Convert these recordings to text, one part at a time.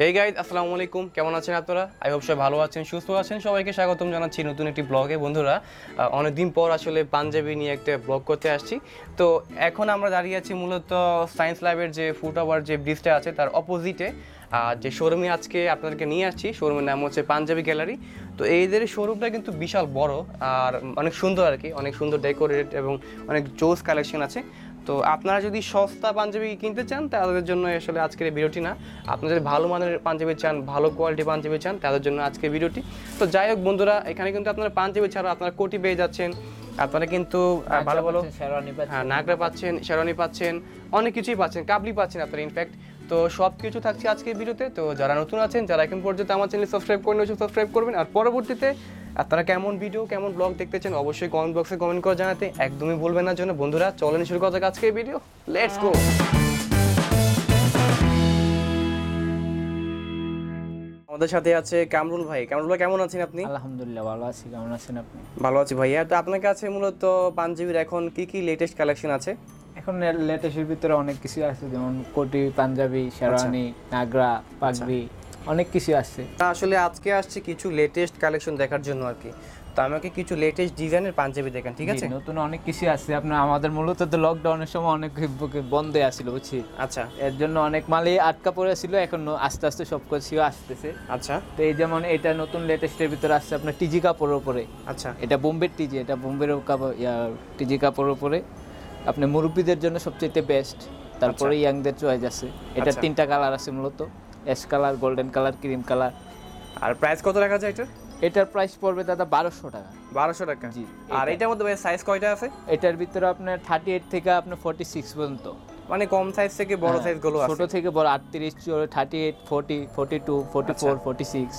Hey guys আসসালামু আলাইকুম কেমন আছেন আপনারা আই হোপ সবাই ভালো আছেন সুস্থ আছেন সবাইকে স্বাগতম জানাচ্ছি নতুন একটি ব্লগে বন্ধুরা অনেকদিন পর আসলে পাঞ্জাবি নিয়ে একটা ব্লগ করতে আসছি তো এখন আমরা দাঁড়িয়ে আছি মূলত সায়েন্স ল্যাবের যে ফুট ওভার যে ব্রিজটা আছে তার অপোজিটে আর যে শোরুমে আজকে আপনাদেরকে নিয়ে আসছি শোরুমের নাম হচ্ছে পাঞ্জাবি গ্যালারি তো এইদের শোরুমটা কিন্তু বিশাল বড় আর অনেক সুন্দর আর কি অনেক সুন্দর ডেকোরেট এবং অনেক জোস কালেকশন আছে তো আপনারা যদি সস্তা পাঞ্জাবি কিনতে চান তাদের জন্য আসলে আজকের ভিডিওটি না আপনারা যদি ভালো মানের পাঞ্জাবি চান ভালো কোয়ালিটি পাঞ্জাবি চান তাদের জন্য আজকের ভিডিওটি তো যাই হোক বন্ধুরা এখানে কিন্তু আপনারা পাঞ্জাবি ছাড়া আপনারা কোটি পেয়ে যাচ্ছেন আপনারা কিন্তু ভালো ভালো হ্যাঁ নাগরা পাচ্ছেন শেরওয়ানি পাচ্ছেন অনেক কিছুই পাচ্ছেন কাবলি পাচ্ছেন আপনারা ইনফ্যাক্ট তো সব কিছু থাকছে আজকের ভিডিওতে তো যারা নতুন আছেন যারা এখন পর্যন্ত আমার চ্যানেল সাবস্ক্রাইব করেন সাবস্ক্রাইব করবেন আর পরবর্তীতে আপনারা কেমন ভিডিও কেমন ব্লগ দেখতে চান অবশ্যই কমেন্ট বক্সে কমেন্ট করে জানাতে একদমই বলবেন না জন্য বন্ধুরা চলেন শুরু করা আজকে ভিডিও লেটস গো আমাদের সাথে আছে কামরুল ভাই কামরুল ভাই কেমন আছেন আপনি আলহামদুলিল্লাহ ভালো আছি কেমন আছেন আপনি ভালো আছি ভাইয়া তো আপনার কাছে মূলত পাঞ্জাবির এখন কি কি লেটেস্ট কালেকশন আছে এখন লেটেস্টের ভিতরে অনেক কিছু আছে যেমন কোটি পাঞ্জাবি শেরওয়ানি নাগরা পাগড়ি অনেক কিছু আসছে আসলে আজকে আসছে কিছু লেটেস্ট কালেকশন দেখার জন্য আর কি তো আমাকে কিছু লেটেস্ট ডিজাইনের পাঞ্জাবি দেখেন ঠিক আছে নতুন অনেক কিছু আছে আপনার আমাদের মূলত তো লকডাউনের সময় অনেক বন্ধে আসছিল বুঝছি আচ্ছা এর জন্য অনেক মালই আটকা পড়ে এখন আস্তে আস্তে সব কিছু আসতেছে আচ্ছা তো এই যেমন এটা নতুন লেটেস্টের ভিতরে আসছে আপনার টিজি কাপড়ের উপরে আচ্ছা এটা বোম্বের টিজি এটা বোম্বের কাপড় টিজি কাপড়ের উপরে আপনার মুরব্বীদের জন্য সবচেয়ে বেস্ট তারপরে আচ্ছা। ইয়াংদের চয়েস আছে এটা আচ্ছা। তিনটা কালার আছে মূলত ash colour golden colour cream colour আর প্রাইস কত রাখা যায় এটার এটার প্রাইস পড়বে দাদা বারোশো টাকা বারোশো টাকা জি আর এটার মধ্যে সাইজ কয়টা আছে এটার ভিতরে আপনার থার্টি এইট থেকে আপনার ফোর্টি সিক্স পর্যন্ত মানে কম সাইজ থেকে বড় সাইজ হ্যাঁ, গুলো ছোট থেকে বড় আটত্রিশ thirty eight forty forty two forty four forty six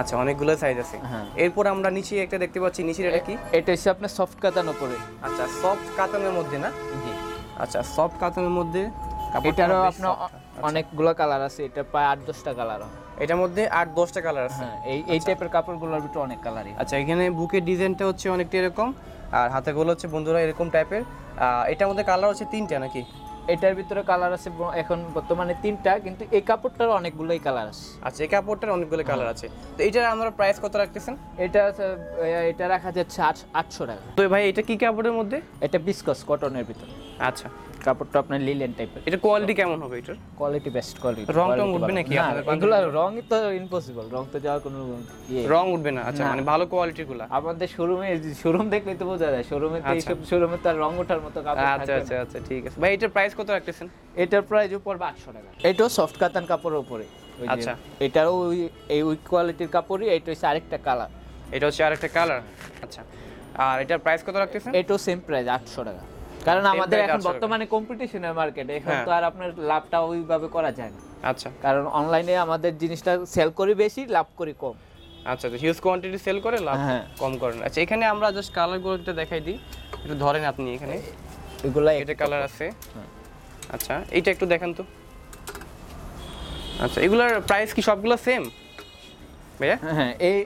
আচ্ছা অনেকগুলো সাইজ আছে হ্যাঁ। এরপর আমরা নিচে একটা দেখতে পাচ্ছি নিচের এটা কি এটা হচ্ছে আপনার সফট কাতান উপরে আচ্ছা সফট কাতানের মধ্যে না জি আচ্ছা সফট কাতানের মধ্যে এটারও আপনার আচ্ছা। অনেকগুলো কালার আছে এটা প্রায় আট দশটা কালার এটার মধ্যে আট দশটা কালার আছে হ্যাঁ, এই এই টাইপের আচ্ছা। কাপড়গুলোর ভিতরে অনেক কালারই আচ্ছা এখানে বুকের ডিজাইনটা হচ্ছে অনেকটা এরকম আর হাতেগুলো হচ্ছে বন্ধুরা এরকম টাইপের এটার মধ্যে কালার হচ্ছে তিনটা নাকি এটার ভিতরে কালার আছে এখন বর্তমানে তিনটা কিন্তু এই কাপড়টার অনেকগুলোই কালার আছে আচ্ছা এই কাপড়টার অনেকগুলো কালার হ্যাঁ। আছে তো এটার আমরা প্রাইস কত রাখতেছেন এটা এটা রাখা যাচ্ছে আটশো টাকা তো ভাই এটা কি কাপড়ের মধ্যে এটা বিস্কস কটনের ভিতরে আচ্ছা কাপড়টা আপনার লিলেন টাইপের এটা কোয়ালিটি কেমন হবে এটার কোয়ালিটি বেস্ট কোয়ালিটি রং টং উঠবে নাকি এগুলো রং তো ইম্পসিবল রং তো যাওয়ার কোনো ইয়ে রং উঠবে না আচ্ছা মানে ভালো কোয়ালিটির গুলা আমাদের শোরুমে শোরুম দেখলেই তো বোঝা যায় শোরুমে তো আচ্ছা। এইসব শোরুমে তার রং ওঠার মতো কাপড় আচ্ছা আচ্ছা আচ্ছা ঠিক আছে ভাই এটার প্রাইস কত রাখতেছেন এটার প্রাইস উপর 800 টাকা এটাও সফট কাতান কাপড়ের উপরে আচ্ছা এটাও এই উইক কোয়ালিটির কাপড়ই এটা হচ্ছে আরেকটা কালার এটা হচ্ছে আরেকটা কালার আচ্ছা আর এটার প্রাইস কত রাখতেছেন এটাও সেম প্রাইস 800 টাকা কারণ আমাদের এখন বর্তমানে কম্পিটিশনের মার্কেট এখন হ্যাঁ। তো আর আপনার লাভটা ওইভাবে করা যায় না আচ্ছা কারণ অনলাইনে আমাদের জিনিসটা সেল করি বেশি লাভ করি কম আচ্ছা তো হিউজ কোয়ান্টিটি সেল করে লাভ হ্যাঁ। কম করেন আচ্ছা এখানে আমরা জাস্ট গুলো একটু দেখাই দিই একটু ধরেন আপনি এখানে এগুলা এটা কালার আছে হ্যাঁ। আচ্ছা এইটা একটু দেখেন তো আচ্ছা এগুলার প্রাইস কি সবগুলো সেম ভাইয়া হ্যাঁ এই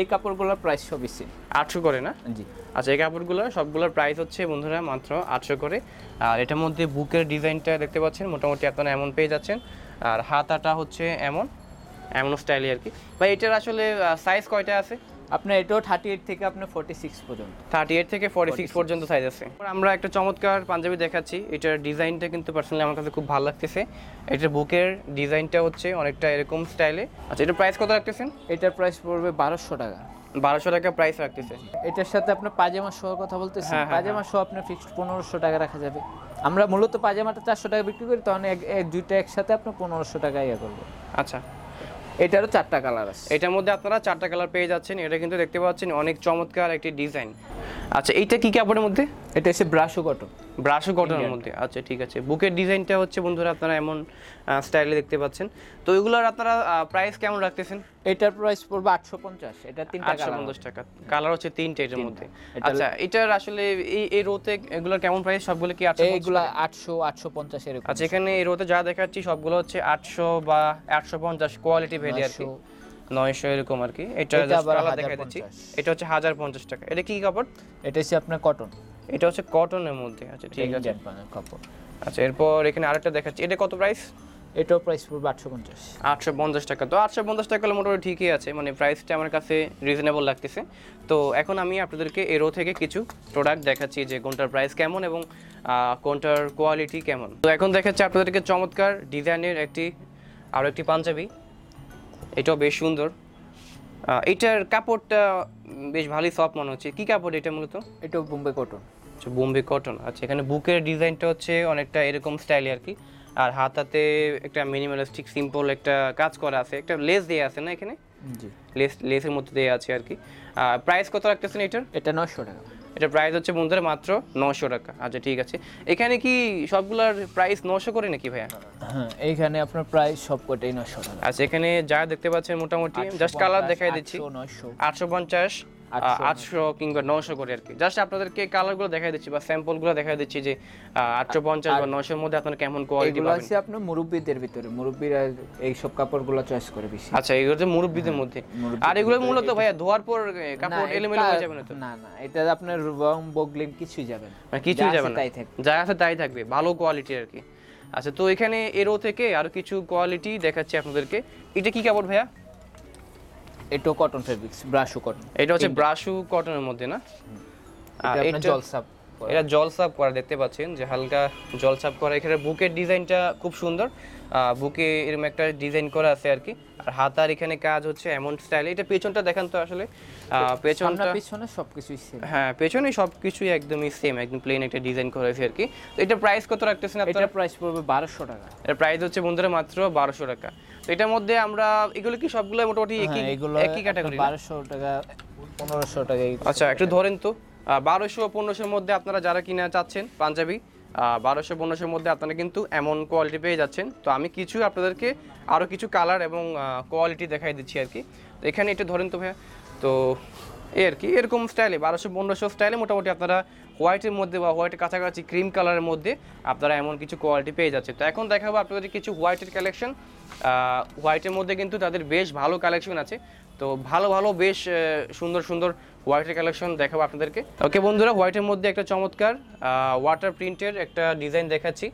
এই কাপড়গুলোর প্রাইস সব বেশি আটশো করে না জি আচ্ছা এই কাপড়গুলো সবগুলোর প্রাইস হচ্ছে বন্ধুরা মাত্র আটশো করে আর এটার মধ্যে বুকের ডিজাইনটা দেখতে পাচ্ছেন মোটামুটি আপনারা এমন পেয়ে যাচ্ছেন আর হাতাটা হচ্ছে এমন এমন স্টাইলে আর কি ভাই এটার আসলে সাইজ কয়টা আছে আপনার এটাও থার্টি এইট থেকে আপনার ফর্টি সিক্স পর্যন্ত থার্টি এইট থেকে ফর্টি সিক্স পর্যন্ত সাইজ আছে আমরা একটা চমৎকার পাঞ্জাবি দেখাচ্ছি এটার ডিজাইনটা কিন্তু পার্সোনালি আমার কাছে খুব ভালো লাগতেছে এটার বুকের ডিজাইনটা হচ্ছে অনেকটা এরকম স্টাইলে আচ্ছা এটার প্রাইস কত রাখতেছেন এটার প্রাইস পড়বে বারোশো টাকা বারোশো টাকা প্রাইস রাখতেছে এটার সাথে আপনার পাজামা শো কথা বলতেছেন পাজামা শো আপনার ফিক্সড পনেরোশো টাকা রাখা যাবে আমরা মূলত পাজামাটা চারশো টাকা বিক্রি করি তখন এক দুইটা একসাথে আপনার পনেরোশো টাকা ইয়ে করবো আচ্ছা এটারও চারটা কালার আছে এটার মধ্যে আপনারা চারটা কালার পেয়ে যাচ্ছেন এটা কিন্তু দেখতে পাচ্ছেন অনেক চমৎকার একটি ডিজাইন আচ্ছা এইটা কি কাপড়ের মধ্যে এটা এসে ও কটন ব্রাশও কটনের মধ্যে আচ্ছা ঠিক আছে বুকের ডিজাইনটা হচ্ছে বন্ধুরা আপনারা এমন স্টাইলে দেখতে পাচ্ছেন তো এগুলোর আপনারা প্রাইস কেমন রাখতেছেন এটার প্রাইস পড়বে আটশো পঞ্চাশ এটা তিনটা আটশো পঞ্চাশ টাকা কালার হচ্ছে তিনটে এটার মধ্যে আচ্ছা এটার আসলে এই এই রোতে এগুলোর কেমন প্রাইস সবগুলো কি আছে এগুলো আটশো আটশো পঞ্চাশ এরকম আচ্ছা এখানে এই রোতে যা দেখাচ্ছি সবগুলো হচ্ছে আটশো বা আটশো পঞ্চাশ কোয়ালিটি ভেরি আর কি নয়শো এরকম আর কি এটা দেখা দিচ্ছি এটা হচ্ছে হাজার পঞ্চাশ টাকা এটা কি কাপড় এটা হচ্ছে আপনার কটন এটা হচ্ছে কটনের মধ্যে আচ্ছা ঠিক আছে আচ্ছা এরপর এখানে আরেকটা দেখাচ্ছি এটা কত প্রাইস এটাও প্রাইস পড়বে আটশো পঞ্চাশ আটশো পঞ্চাশ টাকা তো আটশো পঞ্চাশ টাকা হলে মোটামুটি ঠিকই আছে মানে প্রাইসটা আমার কাছে রিজনেবল লাগতেছে তো এখন আমি আপনাদেরকে এরো থেকে কিছু প্রোডাক্ট দেখাচ্ছি যে কোনটার প্রাইস কেমন এবং কোনটার কোয়ালিটি কেমন তো এখন দেখাচ্ছি আপনাদেরকে চমৎকার ডিজাইনের একটি আরও একটি পাঞ্জাবি এটাও বেশ সুন্দর এটার কাপড়টা বেশ ভালোই সফট মনে হচ্ছে কী কাপড় এটা মূলত এটা বোম্বে কটন বোম্বে কটন আচ্ছা এখানে বুকের ডিজাইনটা হচ্ছে অনেকটা এরকম স্টাইলে আর কি আর হাতাতে একটা মিনিমালিস্টিক সিম্পল একটা কাজ করা আছে একটা লেস দিয়ে আছে না এখানে লেস লেসের মধ্যে দেওয়া আছে আর কি প্রাইস কত রাখতেছেন এটার এটা নশো টাকা এটা প্রাইস হচ্ছে বন্ধুরা মাত্র নশো টাকা আচ্ছা ঠিক আছে এখানে কি সবগুলোর প্রাইস নশো করে নাকি ভাইয়া হ্যাঁ এইখানে আপনার প্রাইস সবকটাই নশো টাকা আচ্ছা এখানে যা দেখতে পাচ্ছেন মোটামুটি জাস্ট কালার দেখাই দিচ্ছি আটশো পঞ্চাশ আটশো কিংবা নশো করে আর কি জাস্ট আপনাদেরকে কালারগুলো দেখাই দিচ্ছি বা স্যাম্পলগুলো দেখাই দিচ্ছি যে আটশো পঞ্চাশ বা নশোর মধ্যে আপনার কেমন কোয়ালিটি আছে আপনার মুরব্বীদের ভিতরে মুরব্বীরা চয়েস করে বেশি আচ্ছা এগুলো মুরব্বীদের হ্যাঁ, মধ্যে আর এগুলো মূলত ভাইয়া ধোয়ার পর কাপড় এলোমেলো হয়ে যাবে না তো না না এটা আপনার রং বগলিম কিছুই যাবে না মানে কিছুই যাবে না যা আছে তাই থাকবে ভালো কোয়ালিটি আর কি আচ্ছা তো এখানে এরো থেকে আরো কিছু কোয়ালিটি দেখাচ্ছি আপনাদেরকে এটা কি কাপড় ভাইয়া এটাও কটন ফেব্রিক্স ব্রাশু কটন এটা হচ্ছে ব্রাশু কটনের মধ্যে না এটা জলসাপ এটা জলসাপ করা দেখতে পাচ্ছেন যে হালকা জলসাপ করা এখানে বুকের ডিজাইনটা খুব সুন্দর বুকে এরকম একটা ডিজাইন করা আছে আর কি আর হাতার এখানে কাজ হচ্ছে এমন স্টাইল এটা পেছনটা দেখান তো আসলে পেছনটা পেছনে সবকিছুই সেম হ্যাঁ পেছনে সবকিছুই একদমই সেম একদম প্লেন একটা ডিজাইন করা হয়েছে আর কি তো এটা প্রাইস কত রাখতেছেন আপনারা প্রাইস পড়বে 1200 টাকা এর প্রাইস হচ্ছে বন্ধুরা মাত্র 1200 টাকা তো এটার মধ্যে আমরা এগুলো কি সবগুলো মোটামুটি হ্যাঁ, একই একই ক্যাটাগরি 1200 টাকা 1500 টাকা আচ্ছা একটু ধরেন তো 1200 1500 এর মধ্যে আপনারা যারা কিনা চাচ্ছেন পাঞ্জাবি বারোশো পনেরোশোর মধ্যে আপনারা কিন্তু এমন কোয়ালিটি পেয়ে যাচ্ছেন তো আমি কিছু আপনাদেরকে আরও কিছু কালার এবং কোয়ালিটি দেখাই দিচ্ছি আর কি তো এখানে একটু ধরেন তো ভাইয়া তো এই আর কি এরকম স্টাইলে বারোশো পনেরোশো স্টাইলে মোটামুটি আপনারা হোয়াইটের মধ্যে বা হোয়াইটের কাছাকাছি ক্রিম কালারের মধ্যে আপনারা এমন কিছু কোয়ালিটি পেয়ে যাচ্ছে তো এখন দেখাবো আপনাদের কিছু হোয়াইটের কালেকশন হোয়াইটের মধ্যে কিন্তু তাদের বেশ ভালো কালেকশন আছে তো ভালো ভালো বেশ সুন্দর সুন্দর হোয়াইটের কালেকশন দেখাবো আপনাদেরকে ওকে বন্ধুরা হোয়াইটের মধ্যে একটা চমৎকার ওয়াটার প্রিন্টের একটা ডিজাইন দেখাচ্ছি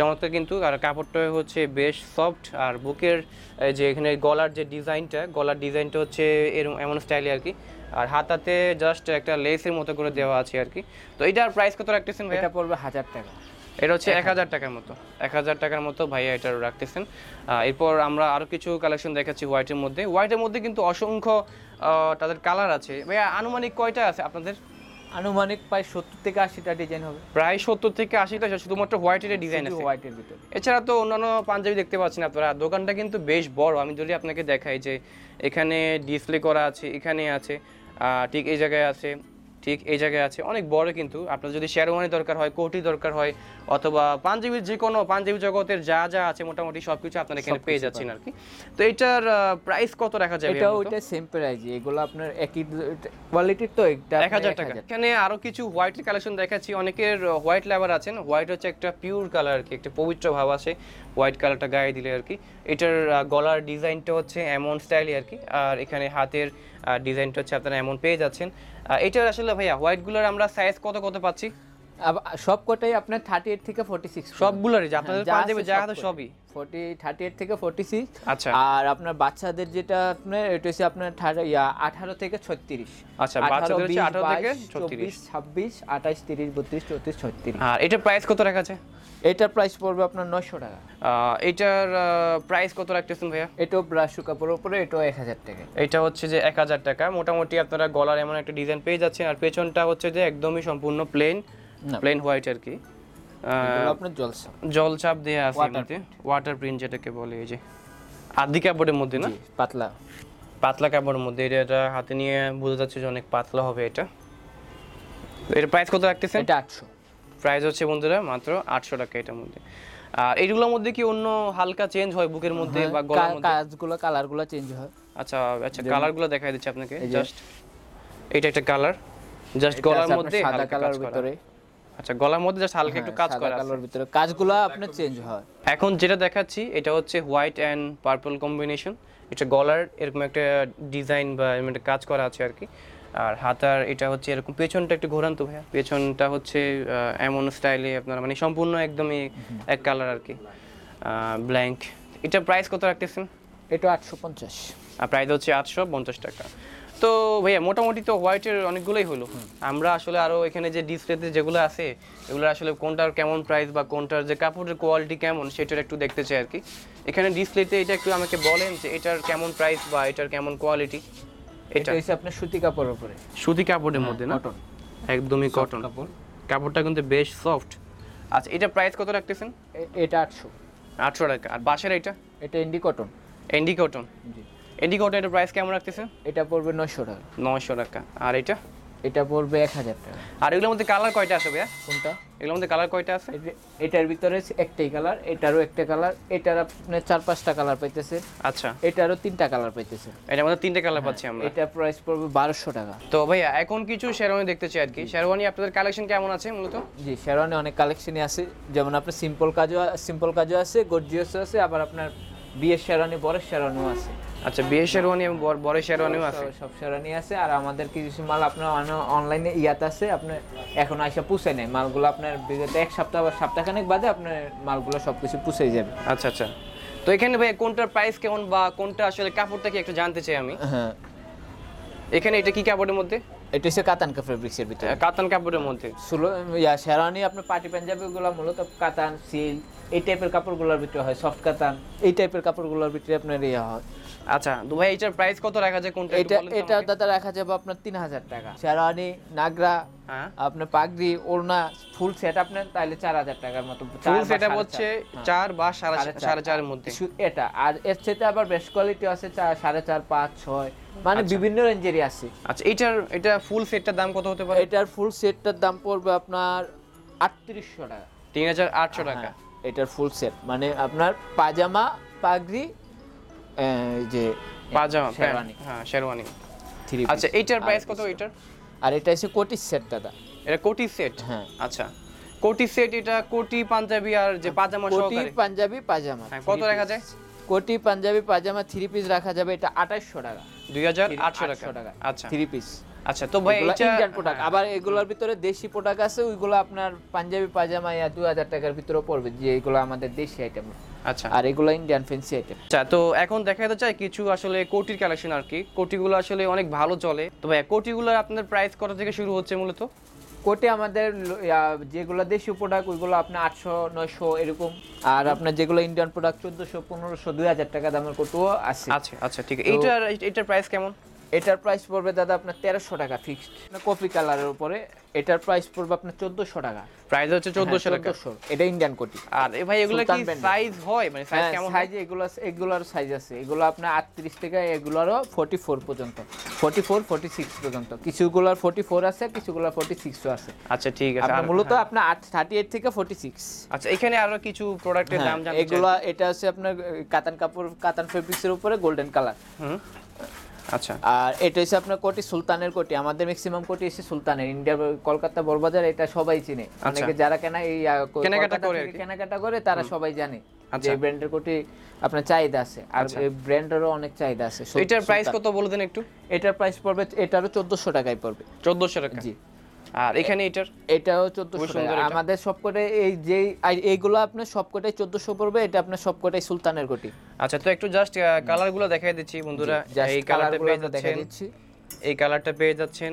চমৎকার কিন্তু আর কাপড়টা হচ্ছে বেশ সফট আর বুকের যে এখানে গলার যে ডিজাইনটা গলার ডিজাইনটা হচ্ছে এরকম এমন স্টাইলে আর কি আর হাতাতে জাস্ট একটা লেসের মতো করে দেওয়া আছে আর কি তো এটার প্রাইস কত রাখতেছেন এটা পড়বে হাজার টাকা এটা হচ্ছে এক হাজার টাকার মতো এক হাজার টাকার মতো ভাইয়া এটা রাখতেছেন এরপর আমরা আরও কিছু কালেকশন দেখাচ্ছি হোয়াইটের মধ্যে হোয়াইটের মধ্যে কিন্তু অসংখ্য তাদের কালার আছে ভাইয়া আনুমানিক কয়টা আছে আপনাদের আনুমানিক প্রায় সত্তর থেকে আশিটা ডিজাইন হবে প্রায় সত্তর থেকে আশিটা শুধুমাত্র হোয়াইটের ডিজাইন আছে হোয়াইটের ভিতরে এছাড়া তো অন্যান্য পাঞ্জাবি দেখতে পাচ্ছেন আপনারা দোকানটা কিন্তু বেশ বড় আমি যদি আপনাকে দেখাই যে এখানে ডিসপ্লে করা আছে এখানে আছে ঠিক এই জায়গায় আছে ঠিক এই জায়গায় আছে অনেক বড় কিন্তু আপনার যদি শেরওয়ানি দরকার হয় কোটি দরকার হয় অথবা পাঞ্জাবির যে কোনো পাঞ্জাবি জগতের যা যা আছে মোটামুটি সব কিছু আপনার এখানে পেয়ে যাচ্ছেন আর কি তো এটার প্রাইস কত রাখা যাবে এটা ওইটা সেম প্রাইস এগুলো আপনার একই কোয়ালিটির তো একটা 1000 টাকা এখানে আরো কিছু হোয়াইট কালেকশন দেখাচ্ছি অনেকের হোয়াইট লাভার আছেন হোয়াইট হচ্ছে একটা পিওর কালার আর কি একটা পবিত্র ভাব আছে হোয়াইট কালারটা গায়ে দিলে আর কি এটার গলার ডিজাইনটা হচ্ছে এমন স্টাইলই আর কি আর এখানে হাতের ডিজাইনটা হচ্ছে আপনারা এমন পেয়ে যাচ্ছেন এটার আসলে ভাইয়া হোয়াইট গুলোর আমরা সাইজ কত কত পাচ্ছি সব কটাই আপনার থার্টি এইট থেকে ফোর্টি সিক্স সবগুলোরই আপনাদের হ্যাঁ, যা সবই ফর্টি থার্টি এইট থেকে সিক্স আচ্ছা আর আপনার বাচ্চাদের যেটা আপনার এটা হচ্ছে আপনার আঠারো থেকে ছত্রিশ আচ্ছা ছাব্বিশ আঠাশ তিরিশ বত্রিশ চৌত্রিশ ছত্রিশ আর এটার প্রাইস কত রাখা আছে এটার প্রাইস পড়বে আপনার নয়শো টাকা এটার প্রাইস কত রাখতেছেন ভাইয়া এটাও ব্রাশু কাপড়ের উপরে এটাও এক হাজার টাকা এটা হচ্ছে যে এক হাজার টাকা মোটামুটি আপনারা গলার এমন একটা ডিজাইন পেয়ে যাচ্ছেন আর পেছনটা হচ্ছে যে একদমই সম্পূর্ণ প্লেন প্লেন হোয়াইট আর কি জলচাপ দেওয়া আছে এমনিতে ওয়াটার প্রিন্ট যেটাকে বলে এই যে আদি কাপড়ের মধ্যে না পাতলা পাতলা কাপড়ের মধ্যে এটা হাতে নিয়ে বোঝা যাচ্ছে যে অনেক পাতলা হবে এটা এর প্রাইস কত রাখতেছেন এটা আটশো প্রাইস হচ্ছে বন্ধুরা মাত্র আটশো টাকা এটার মধ্যে আর এইগুলোর মধ্যে কি অন্য হালকা চেঞ্জ হয় বুকের মধ্যে হ্যাঁ, বা গলার মধ্যে কাজগুলো কালারগুলো চেঞ্জ হয় আচ্ছা আচ্ছা কালারগুলো দেখাই দিচ্ছি আপনাকে জাস্ট এটা একটা কালার জাস্ট গলার মধ্যে সাদা কালার ভিতরে আচ্ছা গলার মধ্যে জাস্ট হালকা হ্যাঁ, একটু কাজ কালার ভিতরে কাজগুলো আপনার চেঞ্জ হয় এখন যেটা দেখাচ্ছি এটা হচ্ছে হোয়াইট অ্যান্ড পার্পল কম্বিনেশন এটা গলার এরকম একটা ডিজাইন বা এরকম একটা কাজ করা আছে আর কি আর হাতার এটা হচ্ছে এরকম পেছনটা একটু ঘোরান্ত ভাইয়া পেছনটা হচ্ছে এমন স্টাইলে আপনার মানে সম্পূর্ণ একদমই এক কালার আর কি ব্ল্যাঙ্ক এটা প্রাইস কত রাখতেছেন এটা আটশো পঞ্চাশ আর প্রাইস হচ্ছে আটশো পঞ্চাশ টাকা তো ভাইয়া মোটামুটি তো হোয়াইটের অনেকগুলোই হলো আমরা আসলে আরও এখানে যে ডিসপ্লেতে যেগুলো আছে এগুলো আসলে কোনটার কেমন প্রাইস বা কোনটার যে কাপড়ের কোয়ালিটি কেমন সেটার একটু দেখতে চাই আর কি এখানে ডিসপ্লেতে এটা একটু আমাকে বলেন যে এটার কেমন প্রাইস বা এটার কেমন কোয়ালিটি এটা হচ্ছে আপনার সুতি কাপড়ের উপরে সুতি কাপড়ের মধ্যে না কটন একদমই কটন কাপড় কাপড়টা কিন্তু বেশ সফট আচ্ছা এটা প্রাইস কত রাখতেছেন এটা আটশো আটশো টাকা আর বাসের এটা এটা এন্ডি কটন এন্ডি কটন জি এডি কোট এটা প্রাইস কেমন রাখতেছে এটা পড়বে 900 টাকা 900 টাকা আর এটা এটা পড়বে 1000 টাকা আর এগুলোর মধ্যে কালার কয়টা আছে ভাইয়া কোনটা এগুলোর মধ্যে কালার কয়টা আছে এটার ভিতরে একটাই কালার এটারও একটা কালার এটার আপনি চার পাঁচটা কালার পাইতেছে আচ্ছা এটারও তিনটা কালার পাইতেছে এটার মধ্যে তিনটা কালার পাচ্ছি আমরা এটা প্রাইস পড়বে 1200 টাকা তো ভাইয়া এখন কিছু শেরওয়ানি দেখতে চাই আর কি শেরওয়ানি আপনাদের কালেকশন কেমন আছে মূলত জি শেরওয়ানি অনেক কালেকশনই আছে যেমন আপনার সিম্পল কাজও সিম্পল কাজও আছে গর্জিয়াসও আছে আবার আপনার বিয়ের শেরওয়ানি বরের শেরওয়ানিও আছে আচ্ছা বিয়ের শেরওয়ানি এবং বড় শেরওয়ানিও আছে সব শেরওয়ানি আছে আর আমাদের কিছু মাল আপনার অনলাইনে ইয়াত আছে আপনার এখন আইসা পুষে নেয় মালগুলো আপনার বিগত এক সপ্তাহ বা সপ্তাহখানেক বাদে আপনার মালগুলো সব কিছু পুষে যাবে আচ্ছা আচ্ছা তো এখানে ভাই কোনটার প্রাইস কেমন বা কোনটা আসলে কাপড়টা কি একটু জানতে চাই আমি হ্যাঁ এখানে এটা কি কাপড়ের মধ্যে এটা হচ্ছে কাতান ফেব্রিক্স এর ভিতরে কাতান কাপড়ের মধ্যে শেরওয়ানি আপনার পার্টি পাঞ্জাবিগুলো মূলত কাতান সিল্ক এই টাইপের কাপড়গুলোর বিক্রি হয় সফট কাতান এই টাইপের কাপড়গুলোর বিক্রি আপনার ইয়ে হয় আচ্ছা দুবাই এটার প্রাইস কত রাখা যায় কোনটা এটা এটা দাদা রাখা যাবে আপনার তিন হাজার টাকা শেরওয়ানি নাগরা হ্যাঁ। আপনার পাগড়ি ওড়না ফুল সেট আপনার তাহলে চার হাজার টাকার মতো ফুল সেট হচ্ছে চার বা সাড়ে হ্যাঁ, চারের মধ্যে এটা আর এর সাথে আবার বেস্ট কোয়ালিটি আছে সাড়ে চার পাঁচ ছয় মানে আচ্ছা। বিভিন্ন রেঞ্জেরই আছে আচ্ছা এটার এটা ফুল সেটটার দাম কত হতে পারে এটার ফুল সেটটার দাম পড়বে আপনার আটত্রিশশো টাকা তিন হাজার আটশো হ্যাঁ, টাকা এটার ফুল সেট মানে আপনার পাজামা পাগড়ি যে পাজামা শেরওয়ানি হ্যাঁ শেরওয়ানি আচ্ছা এটার প্রাইস কত এটার আর এটা হচ্ছে কোটি সেট দাদা এটা কোটি সেট হ্যাঁ আচ্ছা কোটি সেট এটা কোটি পাঞ্জাবি আর যে হ্যাঁ, পাজামা কোটি পাঞ্জাবি পাজামা হ্যাঁ, কত রাখা যায় কোটি পাঞ্জাবি পাজামা থ্রি পিস রাখা যাবে এটা আঠাশশো টাকা দুই হাজার আটশো টাকা আচ্ছা থ্রি পিস আচ্ছা তো ভাই ইন্ডিয়ান প্রোডাক্ট আবার এগুলোর ভিতরে দেশি প্রোডাক্ট আছে ওইগুলো আপনার পাঞ্জাবি পাজামা ইয়া দুই হাজার টাকার ভিতরে পড়বে যে এগুলো আমাদের দেশি আইটেম আচ্ছা আর এগুলো ইন্ডিয়ান ফ্যান্সি আইটেম আচ্ছা তো এখন দেখা যেতে চাই কিছু আসলে কোটির কালেকশন আর কি কোটিগুলো আসলে অনেক ভালো চলে তো ভাই কোটিগুলোর আপনার প্রাইস কত থেকে শুরু হচ্ছে মূলত কোটে আমাদের যেগুলো দেশীয় প্রোডাক্ট ওইগুলো আপনার আটশো নয়শো এরকম আর আপনার যেগুলো ইন্ডিয়ান প্রোডাক্ট চোদ্দশো পনেরোশো দুই হাজার টাকা দামের কোটও আছে আচ্ছা আচ্ছা ঠিক আছে এইটার এইটার প্রাইস কেমন এটার প্রাইস পড়বে দাদা আপনার তেরোশো টাকা ফিক্সড মানে কফি কালারের উপরে এটার প্রাইস পড়বে আপনার চোদ্দশো টাকা প্রাইস হচ্ছে হ্যাঁ, চোদ্দশো টাকা এটা ইন্ডিয়ান কোটি আর ভাই এগুলো কি সাইজ হয় মানে সাইজ হ্যাঁ, কেমন সাইজ এগুলো এগুলোর সাইজ আছে এগুলো আপনার আটত্রিশ থেকে এগুলোরও ফোর্টি ফোর পর্যন্ত ফোর্টি ফোর ফোর্টি সিক্স পর্যন্ত কিছুগুলোর ফোর্টি ফোর আছে কিছুগুলোর ফোর্টি সিক্সও আছে আচ্ছা ঠিক আছে আর মূলত হ্যাঁ। আপনার আট থার্টি এইট থেকে ফোর্টি সিক্স আচ্ছা এখানে আরো কিছু প্রোডাক্টের দাম এগুলো এটা হচ্ছে আপনার কাতান কাপড় কাতান ফেব্রিক্সের উপরে গোল্ডেন কালার আচ্ছা আর এটা হচ্ছে আপনার কোটি সুলতানের কোটি আমাদের ম্যাক্সিমাম কোটি এসে সুলতানের ইন্ডিয়ার কলকাতা বড়বাজার এটা সবাই চিনে আচ্ছা। অনেকে যারা কেনা এই কেনাকাটা করে কেনাকাটা করে তারা সবাই জানে আচ্ছা। যে ব্র্যান্ডের কোটি আপনার চাহিদা আছে আর আচ্ছা। ব্র্যান্ডেরও অনেক চাহিদা আছে এটার প্রাইস কত বলে দেন একটু এটার প্রাইস পড়বে এটারও চোদ্দোশো টাকায় পড়বে চোদ্দশো টাকা জি আর এখানে এটার এটাও চোদ্দশো আমাদের সবকটাই এই যে এইগুলো আপনার সবকটাই চোদ্দশো পড়বে এটা আপনার সবকটাই সুলতানের গটি আচ্ছা তো একটু জাস্ট কালারগুলো দেখাই দিচ্ছি বন্ধুরা এই কালারটা পেয়ে যাচ্ছেন এই কালারটা পেয়ে যাচ্ছেন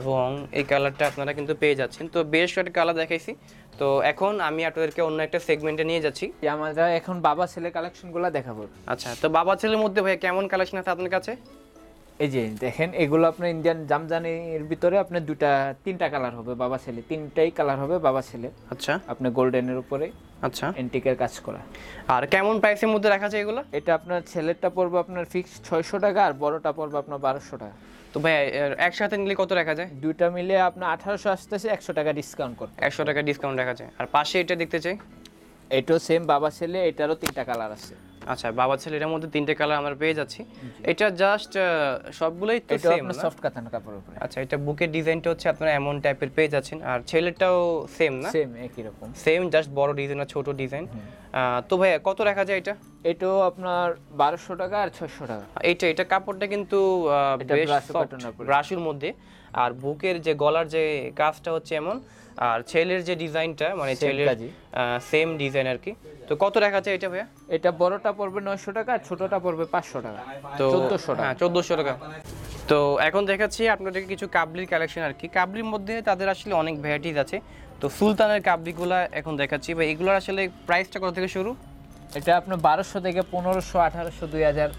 এবং এই কালারটা আপনারা কিন্তু পেয়ে যাচ্ছেন তো বেশ কয়েকটা কালার দেখাইছি তো এখন আমি আপনাদেরকে অন্য একটা সেগমেন্টে নিয়ে যাচ্ছি আমরা এখন বাবা ছেলে কালেকশনগুলো দেখাবো আচ্ছা তো বাবা ছেলের মধ্যে ভাই কেমন কালেকশন আছে আপনার কাছে এই যে দেখেন এগুলো আপনার ইন্ডিয়ান জামজানির ভিতরে আপনার দুটা তিনটা কালার হবে বাবা ছেলে তিনটাই কালার হবে বাবা ছেলে আচ্ছা আপনার গোল্ডেনের উপরে আচ্ছা এন্টিকের কাজ করা আর কেমন প্রাইসের মধ্যে রাখা যায় এগুলো এটা আপনার ছেলেরটা পড়বে আপনার ফিক্স ছয়শো টাকা আর বড়টা পড়বে আপনার বারোশো টাকা তো ভাই একসাথে নিলে কত রাখা যায় দুইটা মিলে আপনার আঠারোশো আসতেছে একশো টাকা ডিসকাউন্ট করতে একশো টাকা ডিসকাউন্ট রাখা যায় আর পাশে এটা দেখতে চাই এটাও সেম বাবা ছেলে এটারও তিনটা কালার আছে আচ্ছা বাবা ছেলে এটার মধ্যে তিনটে কালার আমরা পেয়ে যাচ্ছি এটা জাস্ট সবগুলোই তো সেম আপনার সফট কাতান কাপড়ের উপরে আচ্ছা এটা বুকের ডিজাইনটা হচ্ছে আপনারা এমন টাইপের পেয়ে যাচ্ছেন আর ছেলেটাও সেম না সেম একই রকম সেম জাস্ট বড় ডিজাইন আর ছোট ডিজাইন তো ভাই কত রাখা যায় এটা এটাও আপনার 1200 টাকা আর 600 টাকা এটা এটা কাপড়টা কিন্তু বেশ ব্রাশের মধ্যে আর বুকের যে গলার যে কাজটা হচ্ছে এমন আর ছেলের যে ডিজাইনটা মানে ছেলের সেম ডিজাইন আর কি তো কত রাখা যায় এটা ভাইয়া এটা বড়টা পড়বে নয়শো টাকা ছোটটা পড়বে পাঁচশো টাকা তো চোদ্দোশো টাকা হ্যাঁ, চোদ্দোশো টাকা তো এখন দেখাচ্ছি আপনাদের কিছু কাবলির কালেকশন আর কি কাবলির মধ্যে তাদের আসলে অনেক ভ্যারাইটিস আছে তো সুলতানের কাবলিগুলো এখন দেখাচ্ছি বা এগুলোর আসলে প্রাইসটা কত থেকে শুরু এটা আপনার বারোশো থেকে পনেরোশো আঠারোশো দুই হাজার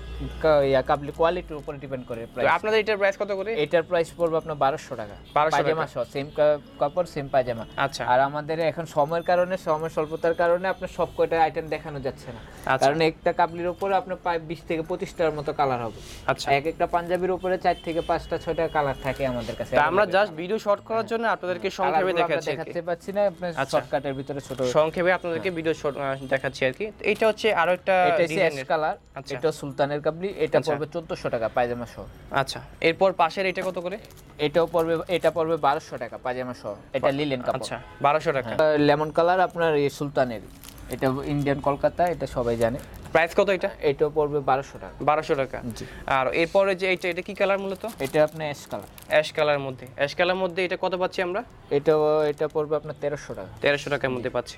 কোয়ালিটির উপর ডিপেন্ড করে আপনাদের এটার প্রাইস কত করে এটার প্রাইস পড়বে আপনার বারোশো টাকা সহ সেম কাপড় সেম আচ্ছা আর আমাদের এখন সময়ের কারণে সময় স্বল্পতার কারণে আপনার সব কয়টা আইটেম দেখানো যাচ্ছে না আচ্ছা। কারণ একটা উপরে আপনার প্রায় বিশ থেকে পঁচিশটার মতো কালার হবে আচ্ছা এক একটা পাঞ্জাবির উপরে চার থেকে পাঁচটা ছয়টা কালার থাকে আমাদের কাছে আমরা জাস্ট ভিডিও শর্ট করার জন্য আপনাদেরকে হ্যাঁ। সংক্ষেপে দেখাচ্ছি দেখাতে পাচ্ছি না আপনার শর্টকাটের আচ্ছা। ভিতরে ছোট সংক্ষেপে আপনাদেরকে ভিডিও হ্যাঁ। শর্ট দেখাচ্ছি আর কি এটা হচ্ছে আরো একটা ডিজাইনের কালার আচ্ছা। এটা সুলতানের কাবলি এটা আচ্ছা। পড়বে 1400 টাকা পায়জামা সহ আচ্ছা এরপর পাশের এটা কত করে এটাও পড়বে এটা পড়বে 1200 টাকা পায়জামা সহ এটা লিলেন কাপড় আচ্ছা 1200 টাকা হ্যাঁ। লেমন কালার আপনার এই সুলতানের এটা ইন্ডিয়ান কলকাতা এটা সবাই জানে প্রাইস কত এটা এটা পড়বে বারোশো টাকা বারোশো টাকা আর এরপরে যে এটা এটা কি কালার মূলত এটা আপনার অ্যাশ কালার অ্যাশ কালার মধ্যে অ্যাশ কালার মধ্যে এটা কত পাচ্ছি আমরা এটা এটা পড়বে আপনার তেরোশো টাকা তেরোশো টাকার মধ্যে পাচ্ছি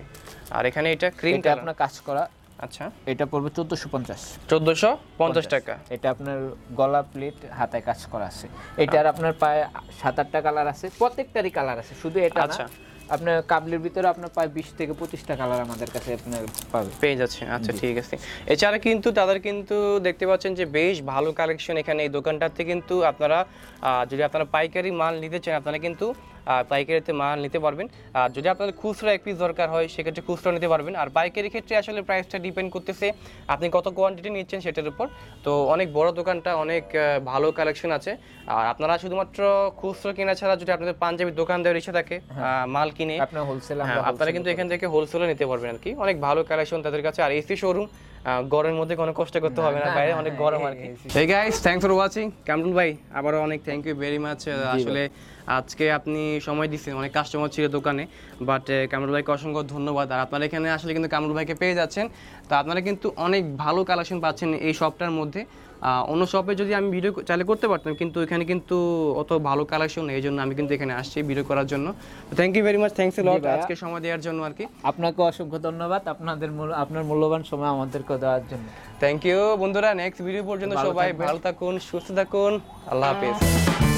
আর এখানে এটা ক্রিম আপনার কাজ করা আচ্ছা এটা পড়বে চোদ্দোশো পঞ্চাশ চোদ্দোশো পঞ্চাশ টাকা এটা আপনার গলা প্লেট হাতে কাজ করা আছে এটার আচ্ছা। আপনার পায়ে সাত আটটা কালার আছে প্রত্যেকটারই কালার আছে শুধু এটা আচ্ছা আপনার কাবলির ভিতরে আপনার প্রায় বিশ থেকে পঁচিশটা কালার আমাদের কাছে আপনার পাবে পেয়ে যাচ্ছে আচ্ছা ঠিক আছে এছাড়া কিন্তু তাদের কিন্তু দেখতে পাচ্ছেন যে বেশ ভালো কালেকশন এখানে এই দোকানটাতে কিন্তু আপনারা যদি আপনারা পাইকারি মাল নিতে চান আপনারা কিন্তু পাইকারিতে মাল নিতে পারবেন আর যদি আপনাদের খুচরো এক পিস দরকার হয় সেক্ষেত্রে খুচরো নিতে পারবেন আর পাইকারি ক্ষেত্রে আসলে প্রাইসটা ডিপেন্ড করতেছে আপনি কত কোয়ান্টিটি নিচ্ছেন সেটার উপর তো অনেক বড় দোকানটা অনেক ভালো কালেকশন আছে আর আপনারা শুধুমাত্র খুচরো কেনা ছাড়া যদি আপনাদের পাঞ্জাবি দোকান দেওয়ার ইচ্ছে থাকে হ্যাঁ। মাল কিনে হ্যাঁ, আপনারা কিন্তু এখান থেকে হোলসেলে নিতে পারবেন আর কি অনেক ভালো কালেকশন তাদের কাছে আর এসি শোরুম গরমের মধ্যে কোনো কষ্ট করতে হবে না বাইরে অনেক গরম আর কি এই guys thanks for watching Kamrul ভাই আবারও অনেক থ্যাংক ইউ ভেরি মাচ আসলে আজকে আপনি সময় দিচ্ছেন অনেক কাস্টমার ছিল দোকানে বাট কামরুল ভাইকে অসংখ্য ধন্যবাদ আর আপনারা এখানে আসলে কিন্তু কামরুল ভাইকে পেয়ে যাচ্ছেন তো আপনারা কিন্তু অনেক ভালো কালেকশন পাচ্ছেন এই শপটার মধ্যে অন্য শপে যদি আমি ভিডিও চালু করতে পারতাম কিন্তু এখানে কিন্তু অত ভালো কালেকশন এই জন্য আমি কিন্তু এখানে আসছি ভিডিও করার জন্য thank you very much thanks lot আজকে সময় দেওয়ার জন্য আর কি আপনাকে অসংখ্য ধন্যবাদ আপনাদের আপনার মূল্যবান সময় আমাদেরকে দেওয়ার জন্য থ্যাংক ইউ বন্ধুরা নেক্সট ভিডিও পর্যন্ত সবাই ভালো থাকুন সুস্থ থাকুন আল্লাহ হ্যাঁ। হাফেজ